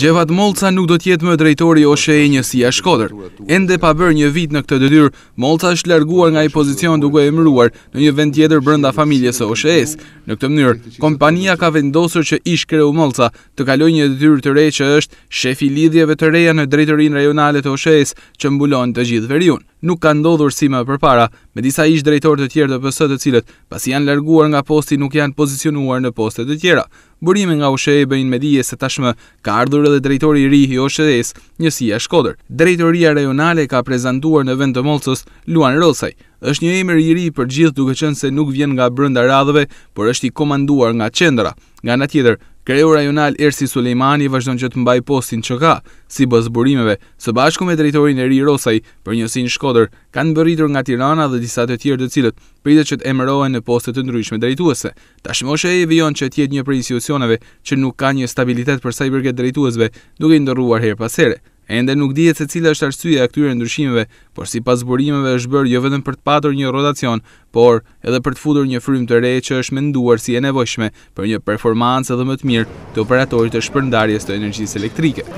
Gjevat Molca nuk do tjetë më drejtori oshe e njësia shkoder. Ende pa bërë një vit në këtë dëdyr, Molca është larguar nga i pozicion duke e mëruar në një vend tjetër brënda familjes së oshe es. Në këtë mënyrë, kompania ka vendosër që ish kreu Molca të kaloj një dëdyr të rej që është shefi lidhjeve të reja në drejtorin rejonale të oshe es që mbulon të gjithë verjun nuk ka ndodhur si më përpara, me disa ish drejtor të tjerë të pësët të cilët, pasi janë larguar nga posti, nuk janë pozicionuar në poste të tjera. Burime nga e bëjnë me dije se tashmë ka ardhur edhe drejtori i ri i OSHE-s, Njësia Shkodër. Drejtoria rajonale ka prezantuar në vend të Mollcës Luan Rosaj. Është një emër i ri për gjithë, duke qënë se nuk vjen nga brenda radhëve, por është i komanduar nga qendra. Nga anë tjetër, Kreu rajonal Ersi Sulejmani vazhdon që të mbaj postin që ka, si bëzë burimeve, së bashku me drejtorin e ri Rosaj për njësin shkoder, kanë bëritur nga Tirana dhe disat të tjerë të cilët, pritë që të emërohen në postet të ndryshme drejtuese. Ta shmoshe e e vion që tjetë një për institucioneve që nuk ka një stabilitet për sajbërget drejtuesve duke ndërruar her pasere. Ende nuk dihet se cila është arsyeja e këtyre ndryshimeve, por sipas burimeve është bërë jo vetëm për të patur një rotacion, por edhe për të futur një frymë të re që është menduar si e nevojshme për një performancë edhe më të mirë të operatorit të shpërndarjes të energjisë elektrike.